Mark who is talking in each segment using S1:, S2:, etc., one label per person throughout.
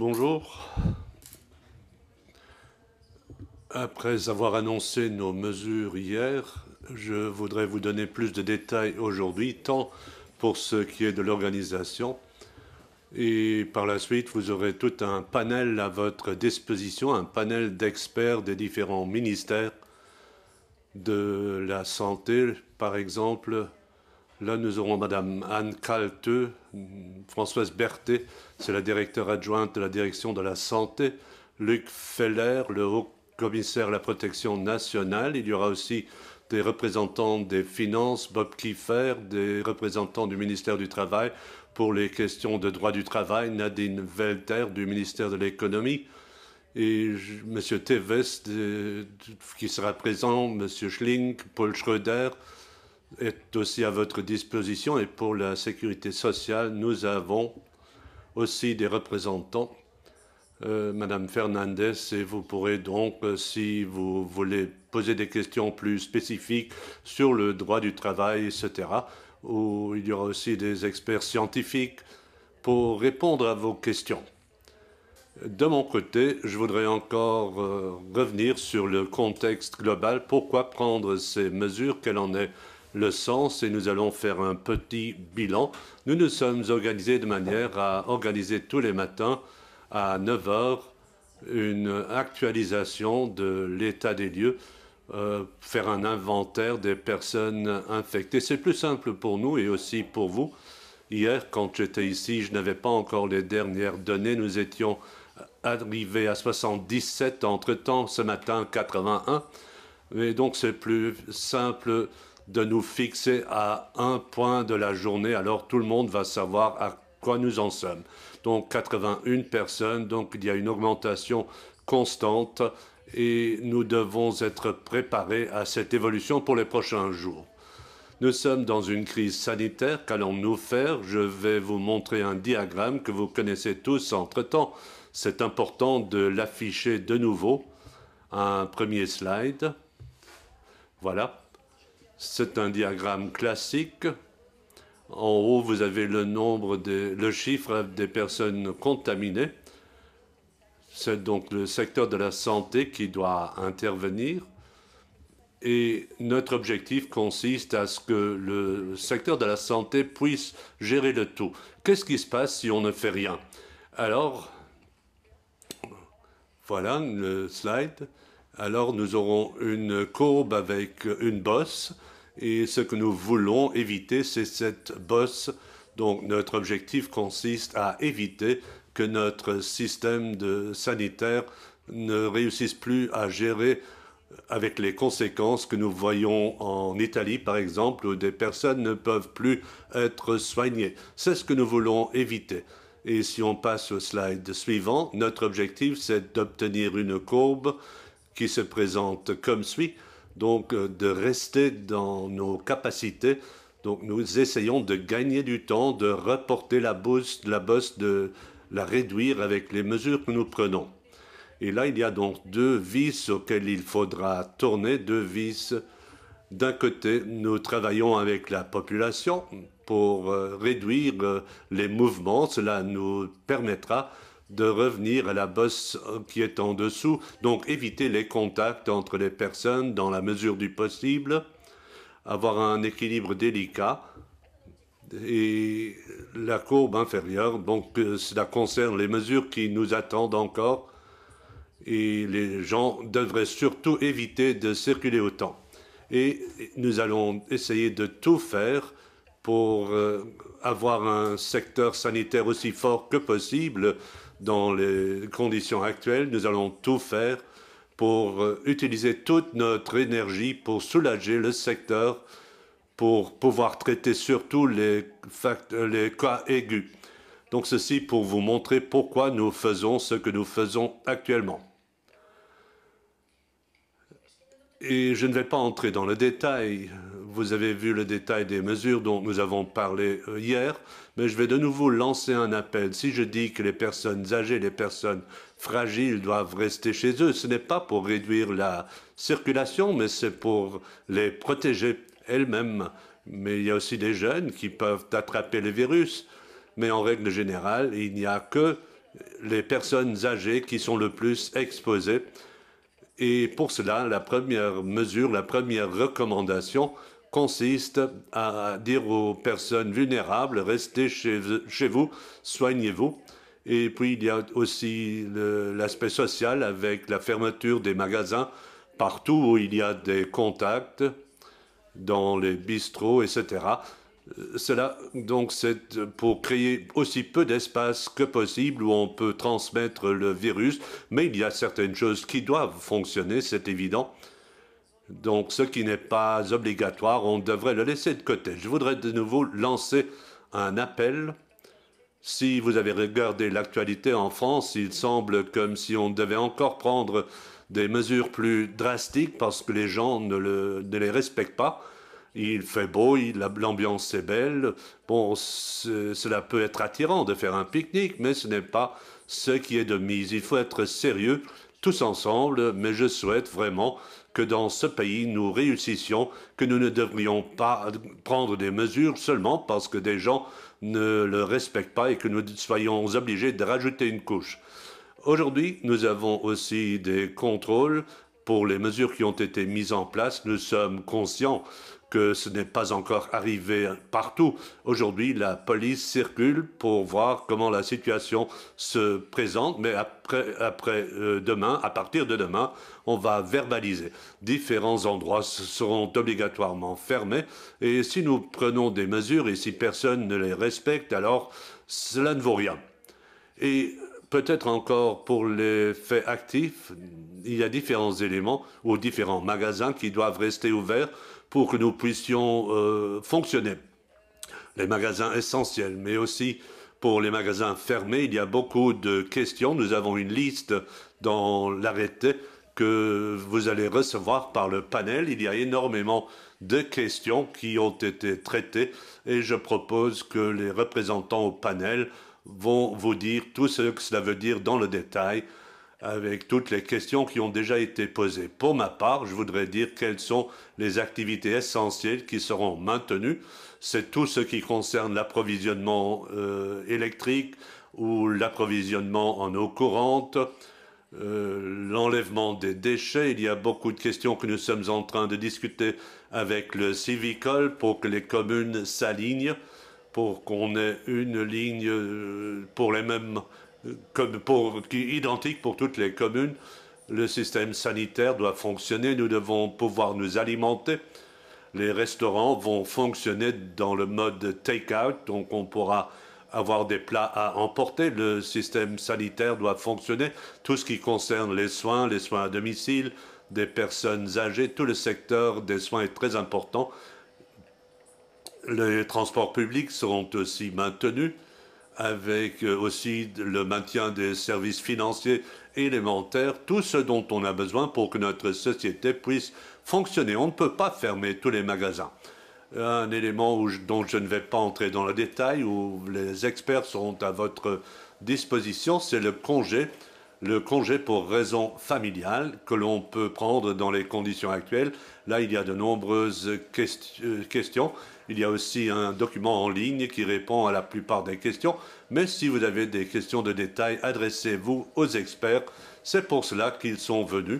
S1: Bonjour. Après avoir annoncé nos mesures hier, je voudrais vous donner plus de détails aujourd'hui, tant pour ce qui est de l'organisation, et par la suite, vous aurez tout un panel à votre disposition, un panel d'experts des différents ministères de la santé, par exemple, Là, nous aurons Madame Anne Calteux, Françoise Berthet, c'est la directrice adjointe de la direction de la santé, Luc Feller, le haut commissaire à la protection nationale. Il y aura aussi des représentants des finances, Bob Kiefer, des représentants du ministère du Travail pour les questions de droit du travail, Nadine Velter du ministère de l'économie, et M. Teves qui sera présent, M. Schlink, Paul Schröder, est aussi à votre disposition et pour la sécurité sociale, nous avons aussi des représentants, euh, Madame Fernandez, et vous pourrez donc, euh, si vous voulez poser des questions plus spécifiques sur le droit du travail, etc., où il y aura aussi des experts scientifiques pour répondre à vos questions. De mon côté, je voudrais encore euh, revenir sur le contexte global. Pourquoi prendre ces mesures Quelle en est le sens et nous allons faire un petit bilan. Nous nous sommes organisés de manière à organiser tous les matins à 9h une actualisation de l'état des lieux, euh, faire un inventaire des personnes infectées. C'est plus simple pour nous et aussi pour vous. Hier, quand j'étais ici, je n'avais pas encore les dernières données. Nous étions arrivés à 77, entre-temps, ce matin, 81. Et donc, c'est plus simple de nous fixer à un point de la journée, alors tout le monde va savoir à quoi nous en sommes. Donc 81 personnes, donc il y a une augmentation constante et nous devons être préparés à cette évolution pour les prochains jours. Nous sommes dans une crise sanitaire, qu'allons-nous faire Je vais vous montrer un diagramme que vous connaissez tous entre-temps. C'est important de l'afficher de nouveau. Un premier slide. Voilà. C'est un diagramme classique. En haut, vous avez le nombre, de, le chiffre des personnes contaminées. C'est donc le secteur de la santé qui doit intervenir. Et notre objectif consiste à ce que le secteur de la santé puisse gérer le tout. Qu'est-ce qui se passe si on ne fait rien Alors, voilà le slide. Alors nous aurons une courbe avec une bosse et ce que nous voulons éviter, c'est cette bosse. Donc notre objectif consiste à éviter que notre système de sanitaire ne réussisse plus à gérer avec les conséquences que nous voyons en Italie, par exemple, où des personnes ne peuvent plus être soignées. C'est ce que nous voulons éviter. Et si on passe au slide suivant, notre objectif, c'est d'obtenir une courbe qui se présente comme suit donc euh, de rester dans nos capacités. Donc nous essayons de gagner du temps, de reporter la bosse, la bosse, de la réduire avec les mesures que nous prenons. Et là, il y a donc deux vis auxquelles il faudra tourner, deux vis. D'un côté, nous travaillons avec la population pour euh, réduire euh, les mouvements. Cela nous permettra de revenir à la bosse qui est en dessous, donc éviter les contacts entre les personnes dans la mesure du possible, avoir un équilibre délicat. Et la courbe inférieure, donc euh, cela concerne les mesures qui nous attendent encore, et les gens devraient surtout éviter de circuler autant. Et nous allons essayer de tout faire pour euh, avoir un secteur sanitaire aussi fort que possible dans les conditions actuelles, nous allons tout faire pour euh, utiliser toute notre énergie pour soulager le secteur, pour pouvoir traiter surtout les, euh, les cas aigus. Donc ceci pour vous montrer pourquoi nous faisons ce que nous faisons actuellement. Et je ne vais pas entrer dans le détail vous avez vu le détail des mesures dont nous avons parlé euh, hier, mais je vais de nouveau lancer un appel. Si je dis que les personnes âgées, les personnes fragiles doivent rester chez eux, ce n'est pas pour réduire la circulation, mais c'est pour les protéger elles-mêmes. Mais il y a aussi des jeunes qui peuvent attraper le virus, mais en règle générale, il n'y a que les personnes âgées qui sont le plus exposées. Et pour cela, la première mesure, la première recommandation, consiste à dire aux personnes vulnérables, restez chez, vous, soignez-vous. Et puis il y a aussi l'aspect social avec la fermeture des magasins partout où il y a des contacts, dans les bistrots, etc. Cela, donc, c'est pour créer aussi peu d'espace que possible où on peut transmettre le virus, mais il y a certaines choses qui doivent fonctionner, c'est évident. Donc, ce qui n'est pas obligatoire, on devrait le laisser de côté. Je voudrais de nouveau lancer un appel. Si vous avez regardé l'actualité en France, il semble comme si on devait encore prendre des mesures plus drastiques parce que les gens ne, les respectent pas. Il fait beau, l'ambiance est belle. Bon, cela peut être attirant de faire un pique-nique, mais ce n'est pas ce qui est de mise. Il faut être sérieux tous ensemble, mais je souhaite vraiment que dans ce pays nous réussissions, que nous ne devrions pas prendre des mesures seulement parce que des gens ne le respectent pas et que nous soyons obligés de rajouter une couche. Aujourd'hui, nous avons aussi des contrôles pour les mesures qui ont été mises en place. Nous sommes conscients que ce n'est pas encore arrivé partout. Aujourd'hui, la police circule pour voir comment la situation se présente, mais après, après euh, demain, à partir de demain, on va verbaliser. Différents endroits seront obligatoirement fermés et si nous prenons des mesures et si personne ne les respecte, alors cela ne vaut rien. Et peut-être encore pour les faits actifs, il y a différents éléments ou différents magasins qui doivent rester ouverts pour que nous puissions euh, fonctionner. Les magasins essentiels, mais aussi pour les magasins fermés, il y a beaucoup de questions. Nous avons une liste dans l'arrêté que vous allez recevoir par le panel. Il y a énormément de questions qui ont été traitées et je propose que les représentants au panel vont vous dire tout ce que cela veut dire dans le détail avec toutes les questions qui ont déjà été posées. Pour ma part, je voudrais dire quelles sont les activités essentielles qui seront maintenues. C'est tout ce qui concerne l'approvisionnement euh, électrique ou l'approvisionnement en eau courante, euh, l'enlèvement des déchets. Il y a beaucoup de questions que nous sommes en train de discuter avec le Civicol pour que les communes s'alignent, pour qu'on ait une ligne euh, pour les mêmes identique pour toutes les communes. Le système sanitaire doit fonctionner, nous devons pouvoir nous alimenter. Les restaurants vont fonctionner dans le mode take-out, donc on pourra avoir des plats à emporter. Le système sanitaire doit fonctionner. Tout ce qui concerne les soins, les soins à domicile, des personnes âgées, tout le secteur des soins est très important. Les transports publics seront aussi maintenus avec euh, aussi le maintien des services financiers élémentaires, tout ce dont on a besoin pour que notre société puisse fonctionner. On ne peut pas fermer tous les magasins. Un élément dont je ne vais pas entrer dans le détail, où les experts seront à votre disposition, c'est le congé, le congé pour raison familiale que l'on peut prendre dans les conditions actuelles. Là, il y a de nombreuses euh, questions il y a aussi un document en ligne qui répond à la plupart des questions. Mais si vous avez des questions de détail, adressez-vous aux experts. C'est pour cela qu'ils sont venus.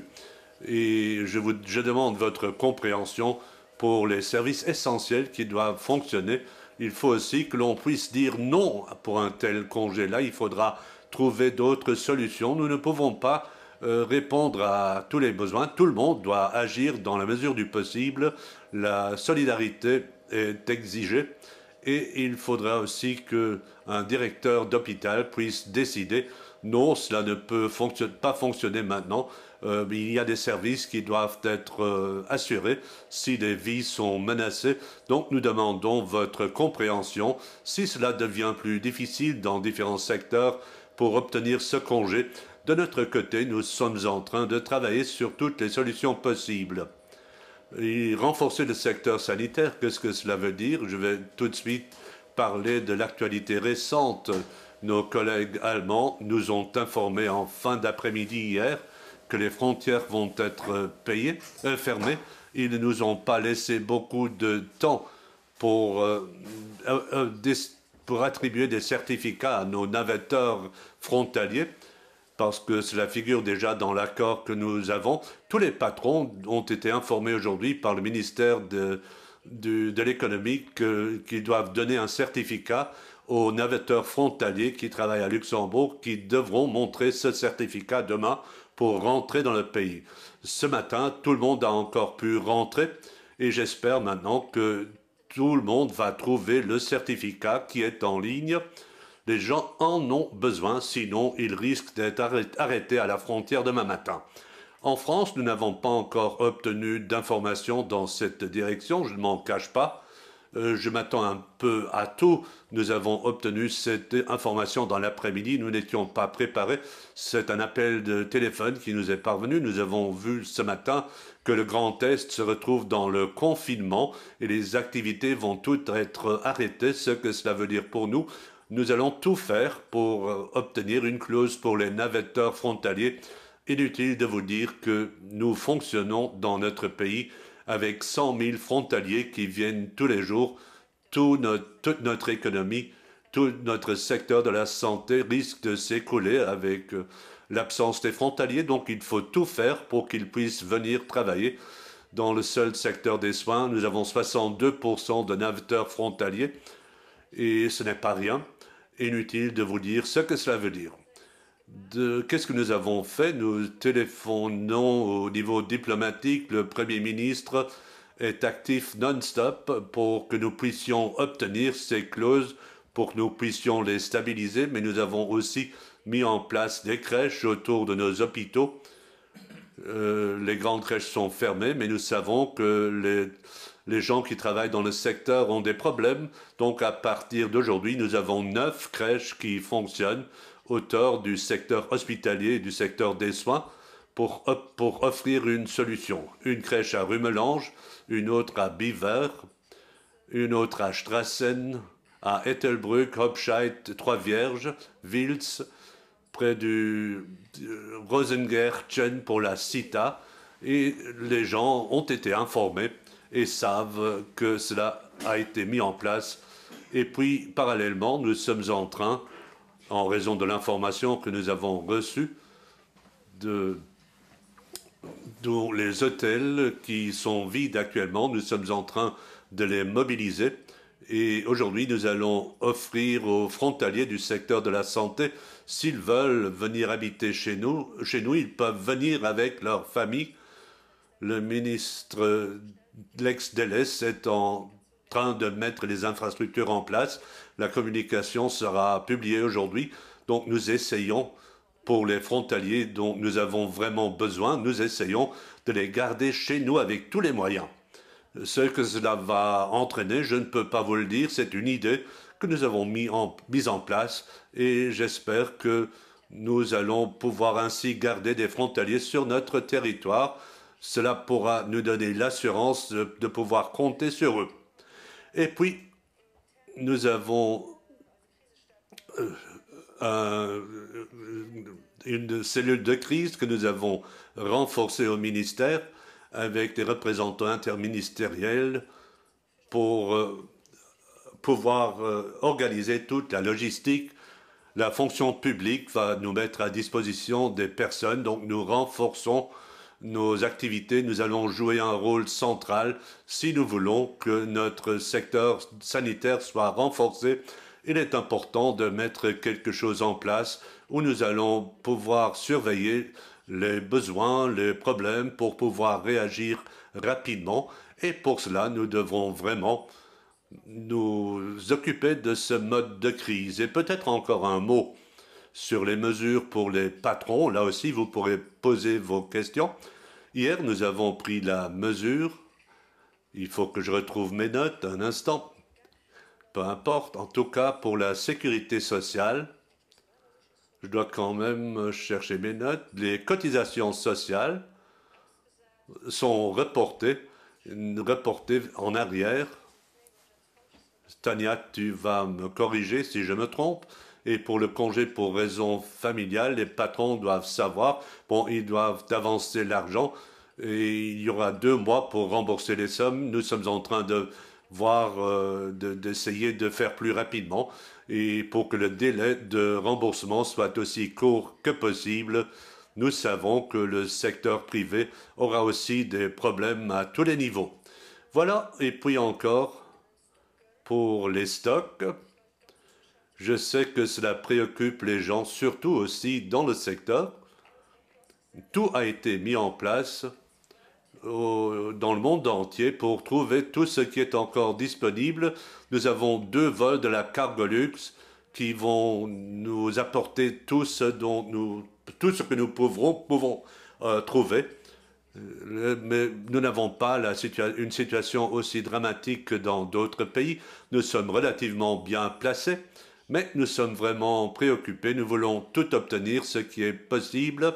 S1: Et je, vous, je demande votre compréhension pour les services essentiels qui doivent fonctionner. Il faut aussi que l'on puisse dire non pour un tel congé-là. Il faudra trouver d'autres solutions. Nous ne pouvons pas euh, répondre à tous les besoins. Tout le monde doit agir dans la mesure du possible. La solidarité est exigé et il faudra aussi qu'un directeur d'hôpital puisse décider non, cela ne peut pas fonctionner maintenant. Euh, il y a des services qui doivent être euh, assurés si des vies sont menacées. Donc nous demandons votre compréhension. Si cela devient plus difficile dans différents secteurs pour obtenir ce congé, de notre côté, nous sommes en train de travailler sur toutes les solutions possibles et renforcer le secteur sanitaire. Qu'est-ce que cela veut dire Je vais tout de suite parler de l'actualité récente. Nos collègues allemands nous ont informé en fin d'après-midi hier que les frontières vont être payées, euh, fermées. Ils ne nous ont pas laissé beaucoup de temps pour, euh, euh, pour attribuer des certificats à nos navetteurs frontaliers parce que cela figure déjà dans l'accord que nous avons. Tous les patrons ont été informés aujourd'hui par le ministère de, de, l'économie qu'ils doivent donner un certificat aux navetteurs frontaliers qui travaillent à Luxembourg, qui devront montrer ce certificat demain pour rentrer dans le pays. Ce matin, tout le monde a encore pu rentrer et j'espère maintenant que tout le monde va trouver le certificat qui est en ligne les gens en ont besoin, sinon ils risquent d'être arrêtés à la frontière demain matin. En France, nous n'avons pas encore obtenu d'informations dans cette direction, je ne m'en cache pas. Euh, je m'attends un peu à tout. Nous avons obtenu cette information dans l'après-midi. Nous n'étions pas préparés. C'est un appel de téléphone qui nous est parvenu. Nous avons vu ce matin que le Grand Est se retrouve dans le confinement et les activités vont toutes être arrêtées, ce que cela veut dire pour nous nous allons tout faire pour euh, obtenir une clause pour les navetteurs frontaliers. Inutile de vous dire que nous fonctionnons dans notre pays avec 100 000 frontaliers qui viennent tous les jours. Tout toute notre économie, tout notre secteur de la santé risque de s'écouler avec euh, l'absence des frontaliers. Donc il faut tout faire pour qu'ils puissent venir travailler. Dans le seul secteur des soins, nous avons 62% de navetteurs frontaliers et ce n'est pas rien inutile de vous dire ce que cela veut dire. Qu'est-ce que nous avons fait Nous téléphonons au niveau diplomatique. Le Premier ministre est actif non-stop pour que nous puissions obtenir ces clauses, pour que nous puissions les stabiliser, mais nous avons aussi mis en place des crèches autour de nos hôpitaux. Euh, les grandes crèches sont fermées, mais nous savons que les, les gens qui travaillent dans le secteur ont des problèmes. Donc à partir d'aujourd'hui, nous avons neuf crèches qui fonctionnent autour du secteur hospitalier et du secteur des soins pour, pour offrir une solution. Une crèche à Rumelange, une autre à Biver, une autre à Strassen, à Ettelbrück, Hopscheid, Trois-Vierges, Wils, près du Rosengerchen pour la Cita. Et les gens ont été informés et savent que cela a été mis en place. Et puis, parallèlement, nous sommes en train, en raison de l'information que nous avons reçue, de, dont les hôtels qui sont vides actuellement, nous sommes en train de les mobiliser. Et aujourd'hui, nous allons offrir aux frontaliers du secteur de la santé, s'ils veulent venir habiter chez nous, chez nous, ils peuvent venir avec leur famille. Le ministre l'ex-Délès est en train de mettre les infrastructures en place. La communication sera publiée aujourd'hui. Donc nous essayons, pour les frontaliers dont nous avons vraiment besoin, nous essayons de les garder chez nous avec tous les moyens. Ce que cela va entraîner, je ne peux pas vous le dire, c'est une idée que nous avons mise en, mise en place et j'espère que nous allons pouvoir ainsi garder des frontaliers sur notre territoire cela pourra nous donner l'assurance de, pouvoir compter sur eux. Et puis, nous avons euh, une cellule de crise que nous avons renforcée au ministère avec des représentants interministériels pour euh, pouvoir euh, organiser toute la logistique. La fonction publique va nous mettre à disposition des personnes, donc nous renforçons nos activités, nous allons jouer un rôle central si nous voulons que notre secteur sanitaire soit renforcé. Il est important de mettre quelque chose en place où nous allons pouvoir surveiller les besoins, les problèmes pour pouvoir réagir rapidement. Et pour cela, nous devons vraiment nous occuper de ce mode de crise. Et peut-être encore un mot sur les mesures pour les patrons. Là aussi, vous pourrez poser vos questions. Hier, nous avons pris la mesure. Il faut que je retrouve mes notes un instant. Peu importe, en tout cas pour la sécurité sociale, je dois quand même chercher mes notes. Les cotisations sociales sont reportées, reportées en arrière. Tania, tu vas me corriger si je me trompe et pour le congé pour raison familiale, les patrons doivent savoir, bon, ils doivent avancer l'argent et il y aura deux mois pour rembourser les sommes. Nous sommes en train de voir, euh, d'essayer de faire plus rapidement et pour que le délai de remboursement soit aussi court que possible. Nous savons que le secteur privé aura aussi des problèmes à tous les niveaux. Voilà, et puis encore pour les stocks. Je sais que cela préoccupe les gens, surtout aussi dans le secteur. Tout a été mis en place euh, dans le monde entier pour trouver tout ce qui est encore disponible. Nous avons deux vols de la Cargolux qui vont nous apporter tout ce, dont nous, tout ce que nous pouvons, pouvons euh, trouver. Euh, mais nous n'avons pas une situation aussi dramatique que dans d'autres pays. Nous sommes relativement bien placés mais nous sommes vraiment préoccupés, nous voulons tout obtenir, ce qui est possible,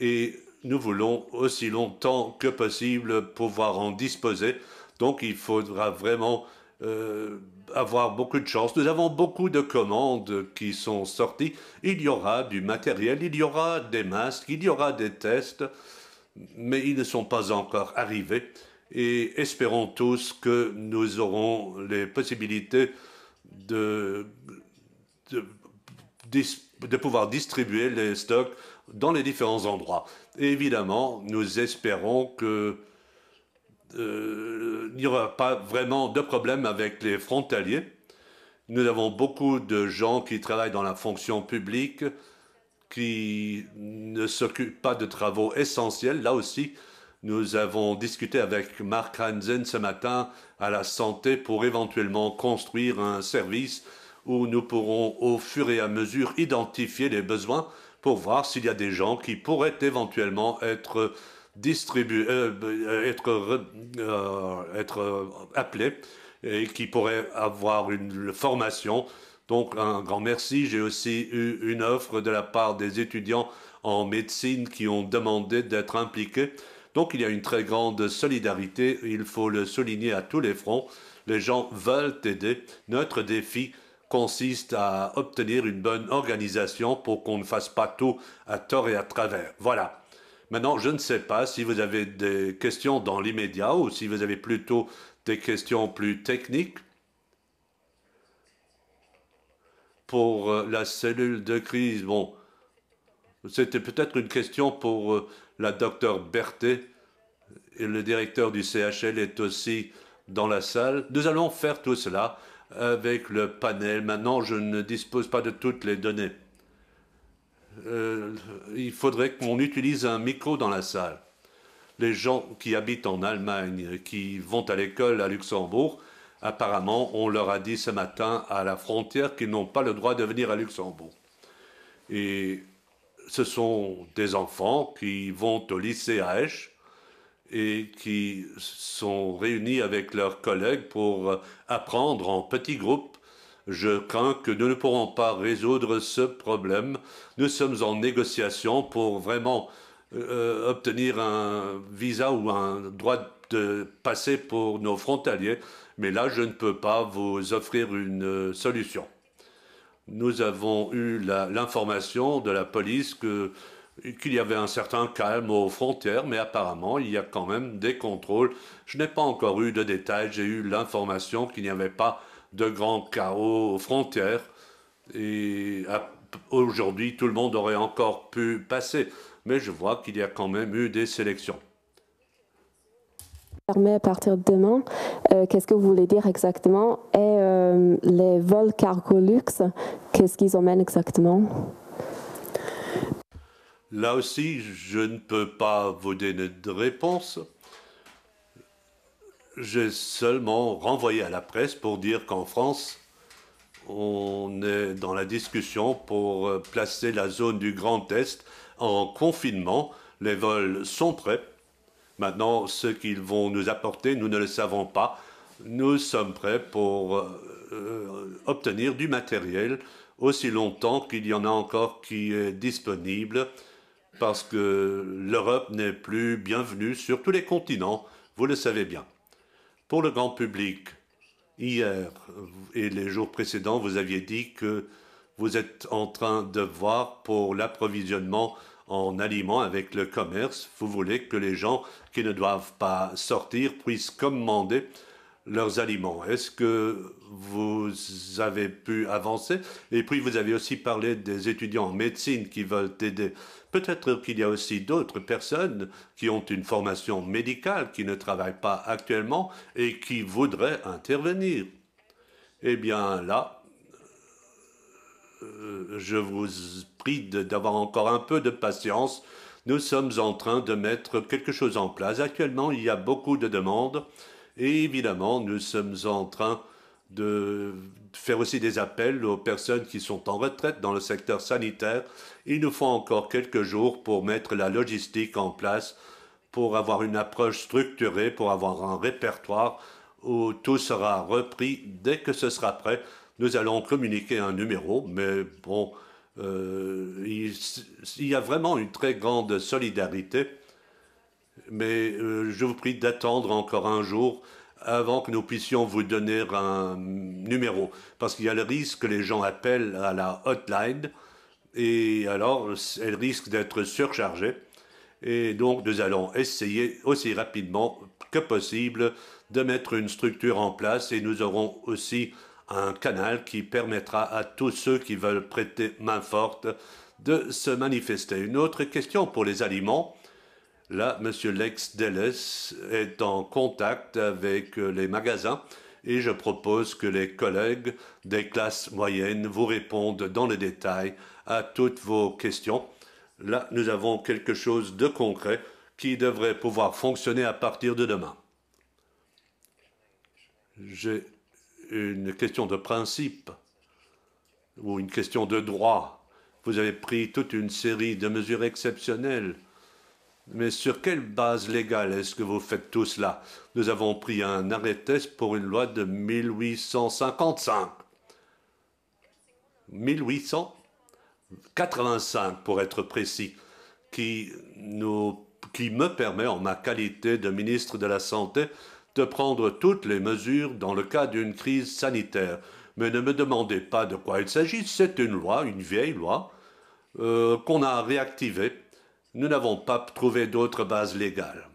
S1: et nous voulons aussi longtemps que possible pouvoir en disposer. Donc il faudra vraiment euh, avoir beaucoup de chance. Nous avons beaucoup de commandes qui sont sorties. Il y aura du matériel, il y aura des masques, il y aura des tests, mais ils ne sont pas encore arrivés. Et espérons tous que nous aurons les possibilités de, de, pouvoir distribuer les stocks dans les différents endroits. Et évidemment, nous espérons que euh, il n'y aura pas vraiment de problème avec les frontaliers. Nous avons beaucoup de gens qui travaillent dans la fonction publique, qui ne s'occupent pas de travaux essentiels. Là aussi, nous avons discuté avec Mark Hansen ce matin à la santé pour éventuellement construire un service où nous pourrons au fur et à mesure identifier les besoins pour voir s'il y a des gens qui pourraient éventuellement être euh, euh, être euh, appelés et qui pourraient avoir une formation. Donc un grand merci. J'ai aussi eu une offre de la part des étudiants en médecine qui ont demandé d'être impliqués donc il y a une très grande solidarité, il faut le souligner à tous les fronts. Les gens veulent aider. Notre défi consiste à obtenir une bonne organisation pour qu'on ne fasse pas tout à tort et à travers. Voilà. Maintenant, je ne sais pas si vous avez des questions dans l'immédiat ou si vous avez plutôt des questions plus techniques. Pour euh, la cellule de crise, bon, c'était peut-être une question pour euh, la docteur Berthet. Et le directeur du CHL est aussi dans la salle. Nous allons faire tout cela avec le panel. Maintenant, je ne dispose pas de toutes les données. Euh, il faudrait qu'on utilise un micro dans la salle. Les gens qui habitent en Allemagne, qui vont à l'école à Luxembourg, apparemment, on leur a dit ce matin à la frontière qu'ils n'ont pas le droit de venir à Luxembourg. Et ce sont des enfants qui vont au lycée à et qui sont réunis avec leurs collègues pour apprendre en petits groupes. Je crains que nous ne pourrons pas résoudre ce problème. Nous sommes en négociation pour vraiment euh, obtenir un visa ou un droit de passer pour nos frontaliers, mais là je ne peux pas vous offrir une solution nous avons eu l'information de la police qu'il y avait un certain calme aux frontières, mais apparemment il y a quand même des contrôles. Je n'ai pas encore eu de détails, j'ai eu l'information qu'il n'y avait pas de grand chaos aux frontières, et aujourd'hui tout le monde aurait encore pu passer, mais je vois qu'il y a quand même eu des sélections fermé à partir de demain. Euh, qu'est-ce que vous voulez dire exactement Et euh, les vols cargo luxe, qu'est-ce qu'ils emmènent exactement Là aussi, je ne peux pas vous donner de réponse. J'ai seulement renvoyé à la presse pour dire qu'en France, on est dans la discussion pour euh, placer la zone du Grand Est en confinement. Les vols sont prêts Maintenant, ce qu'ils vont nous apporter, nous ne le savons pas. Nous sommes prêts pour euh, euh, obtenir du matériel aussi longtemps qu'il y en a encore qui est disponible, parce que l'Europe n'est plus bienvenue sur tous les continents, vous le savez bien. Pour le grand public, hier et les jours précédents, vous aviez dit que vous êtes en train de voir pour l'approvisionnement en aliment avec le commerce. Vous voulez que les gens qui ne doivent pas sortir puissent commander leurs aliments. Est-ce que vous avez pu avancer Et puis vous avez aussi parlé des étudiants en médecine qui veulent aider. Peut-être qu'il y a aussi d'autres personnes qui ont une formation médicale, qui ne travaillent pas actuellement et qui voudraient intervenir. Eh bien là, euh, je vous prie d'avoir encore un peu de patience. Nous sommes en train de mettre quelque chose en place. Actuellement, il y a beaucoup de demandes et évidemment, nous sommes en train de faire aussi des appels aux personnes qui sont en retraite dans le secteur sanitaire. Il nous faut encore quelques jours pour mettre la logistique en place, pour avoir une approche structurée, pour avoir un répertoire où tout sera repris dès que ce sera prêt nous allons communiquer un numéro, mais bon, euh, il, y a vraiment une très grande solidarité. Mais euh, je vous prie d'attendre encore un jour avant que nous puissions vous donner un numéro, parce qu'il y a le risque que les gens appellent à la hotline, et alors elle risque d'être surchargée. Et donc nous allons essayer aussi rapidement que possible de mettre une structure en place, et nous aurons aussi un canal qui permettra à tous ceux qui veulent prêter main forte de se manifester. Une autre question pour les aliments. Là, M. Lex Delles est en contact avec les magasins et je propose que les collègues des classes moyennes vous répondent dans le détail à toutes vos questions. Là, nous avons quelque chose de concret qui devrait pouvoir fonctionner à partir de demain. J'ai une question de principe ou une question de droit. Vous avez pris toute une série de mesures exceptionnelles. Mais sur quelle base légale est-ce que vous faites tout cela Nous avons pris un arrêté pour une loi de 1855. 1885 pour être précis, qui me permet, en ma qualité de ministre de la Santé, de prendre toutes les mesures dans le cas d'une crise sanitaire. Mais ne me demandez pas de quoi il s'agit, c'est une loi, une vieille loi, euh, qu'on a réactivée. Nous n'avons pas trouvé d'autres bases légales.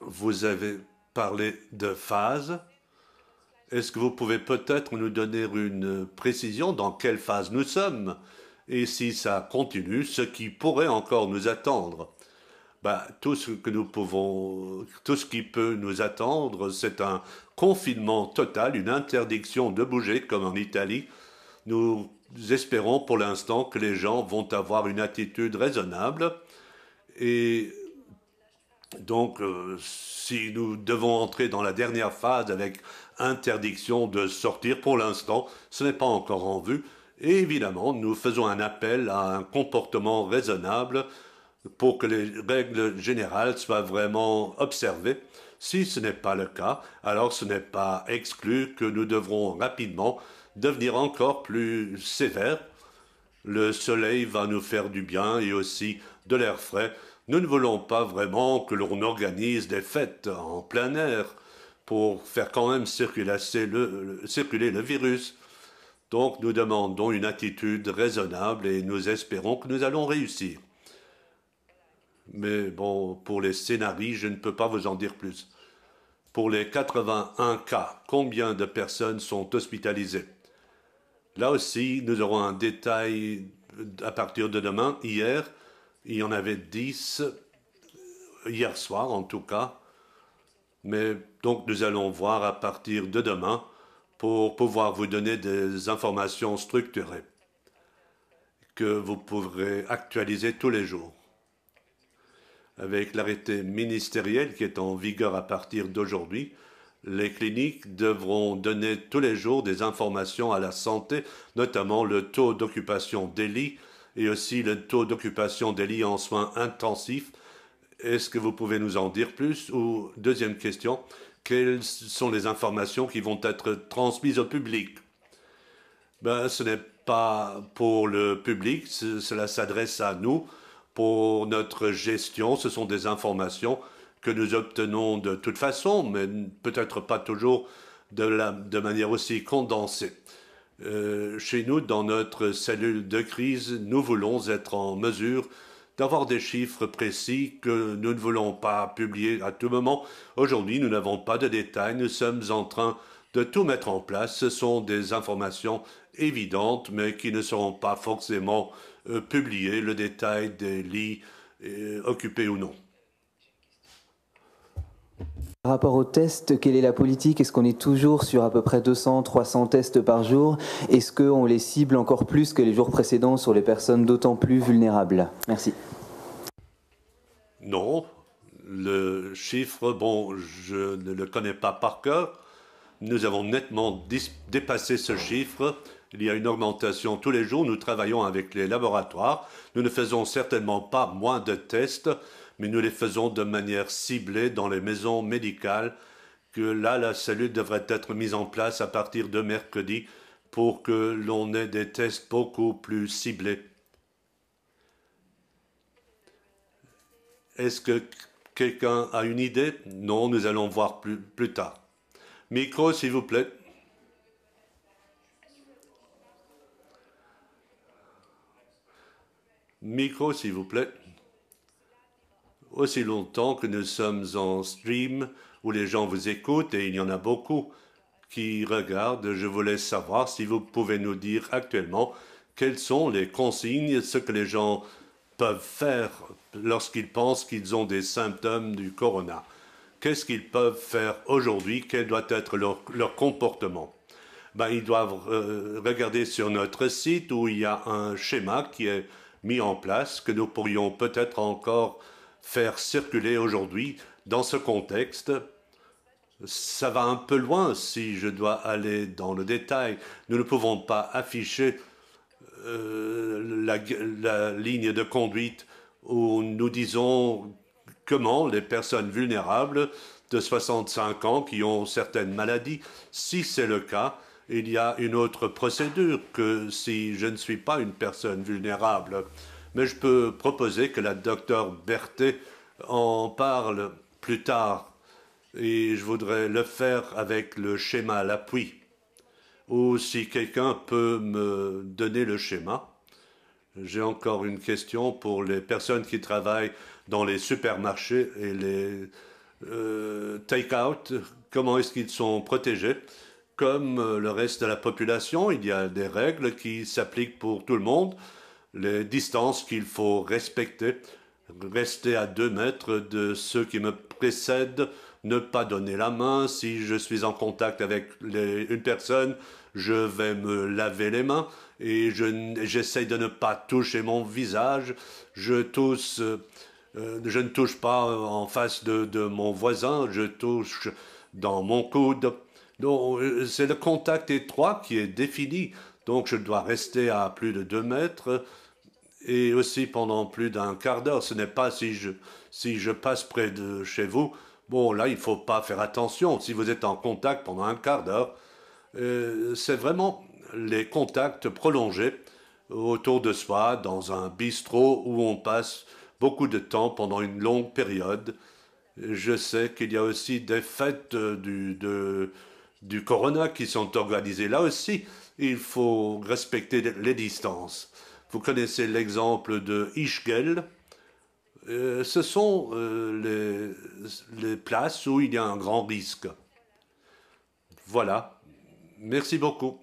S1: Vous avez parlé de phase. Est-ce que vous pouvez peut-être nous donner une précision dans quelle phase nous sommes et si ça continue, ce qui pourrait encore nous attendre bah, tout ce que nous pouvons, tout ce qui peut nous attendre, c'est un confinement total, une interdiction de bouger comme en Italie. Nous espérons pour l'instant que les gens vont avoir une attitude raisonnable et donc euh, si nous devons entrer dans la dernière phase avec interdiction de sortir pour l'instant, ce n'est pas encore en vue et évidemment nous faisons un appel à un comportement raisonnable pour que les règles générales soient vraiment observées. Si ce n'est pas le cas, alors ce n'est pas exclu que nous devrons rapidement devenir encore plus sévères. Le soleil va nous faire du bien et aussi de l'air frais. Nous ne voulons pas vraiment que l'on organise des fêtes en plein air pour faire quand même circuler le, circuler le virus. Donc nous demandons une attitude raisonnable et nous espérons que nous allons réussir. Mais bon, pour les scénarios, je ne peux pas vous en dire plus. Pour les 81 cas, combien de personnes sont hospitalisées Là aussi, nous aurons un détail à partir de demain. Hier, il y en avait 10, hier soir en tout cas. Mais donc nous allons voir à partir de demain pour pouvoir vous donner des informations structurées que vous pourrez actualiser tous les jours avec l'arrêté ministériel qui est en vigueur à partir d'aujourd'hui, les cliniques devront donner tous les jours des informations à la santé, notamment le taux d'occupation des lits et aussi le taux d'occupation des lits en soins intensifs. Est-ce que vous pouvez nous en dire plus Ou deuxième question, quelles sont les informations qui vont être transmises au public ben, Ce n'est pas pour le public, cela s'adresse à nous pour notre gestion. Ce sont des informations que nous obtenons de toute façon, mais peut-être pas toujours de, de manière aussi condensée. Euh, chez nous, dans notre cellule de crise, nous voulons être en mesure d'avoir des chiffres précis que nous ne voulons pas publier à tout moment. Aujourd'hui, nous n'avons pas de détails, nous sommes en train de tout mettre en place. Ce sont des informations évidentes, mais qui ne seront pas forcément euh, publier le détail des lits euh, occupés ou non. Par rapport aux tests, quelle est la politique Est-ce qu'on est toujours sur à peu près 200, 300 tests par jour Est-ce qu'on les cible encore plus que les jours précédents sur les personnes d'autant plus vulnérables Merci. Non, le chiffre, bon, je ne le connais pas par cœur. Nous avons nettement dépassé ce chiffre il y a une augmentation tous les jours. Nous travaillons avec les laboratoires. Nous ne faisons certainement pas moins de tests, mais nous les faisons de manière ciblée dans les maisons médicales. Que là, la cellule devrait être mise en place à partir de mercredi pour que l'on ait des tests beaucoup plus ciblés. Est-ce que quelqu'un a une idée Non, nous allons voir plus, plus tard. Micro, s'il vous plaît. Micro, s'il vous plaît. Aussi longtemps que nous sommes en stream, où les gens vous écoutent, et il y en a beaucoup qui regardent, je voulais savoir si vous pouvez nous dire actuellement quelles sont les consignes, ce que les gens peuvent faire lorsqu'ils pensent qu'ils ont des symptômes du corona. Qu'est-ce qu'ils peuvent faire aujourd'hui Quel doit être leur, comportement ben, Ils doivent euh, regarder sur notre site où il y a un schéma qui est mis en place que nous pourrions peut-être encore faire circuler aujourd'hui dans ce contexte. Ça va un peu loin si je dois aller dans le détail. Nous ne pouvons pas afficher euh, la ligne de conduite où nous disons comment les personnes vulnérables de 65 ans qui ont certaines maladies, si c'est le cas, il y a une autre procédure que si je ne suis pas une personne vulnérable. Mais je peux proposer que la docteur Berthet en parle plus tard et je voudrais le faire avec le schéma à l'appui. Ou si quelqu'un peut me donner le schéma. J'ai encore une question pour les personnes qui travaillent dans les supermarchés et les euh, take-out. Comment est-ce qu'ils sont protégés comme euh, le reste de la population, il y a des règles qui s'appliquent pour tout le monde, les distances qu'il faut respecter, rester à deux mètres de ceux qui me précèdent, ne pas donner la main, si je suis en contact avec une personne, je vais me laver les mains et j'essaye de ne pas toucher mon visage, je tousse, euh, euh, je ne touche pas en face de, de mon voisin, je touche dans mon coude donc euh, c'est le contact étroit qui est défini. Donc je dois rester à plus de 2 mètres et aussi pendant plus d'un quart d'heure. Ce n'est pas si je, si je passe près de chez vous. Bon, là, il ne faut pas faire attention. Si vous êtes en contact pendant un quart d'heure, euh, c'est vraiment les contacts prolongés autour de soi, dans un bistrot où on passe beaucoup de temps pendant une longue période. Je sais qu'il y a aussi des fêtes euh, de, du corona qui sont organisés. Là aussi, il faut respecter les distances. Vous connaissez l'exemple de Ischgl. Euh, ce sont euh, les places où il y a un grand risque. Voilà. Merci beaucoup.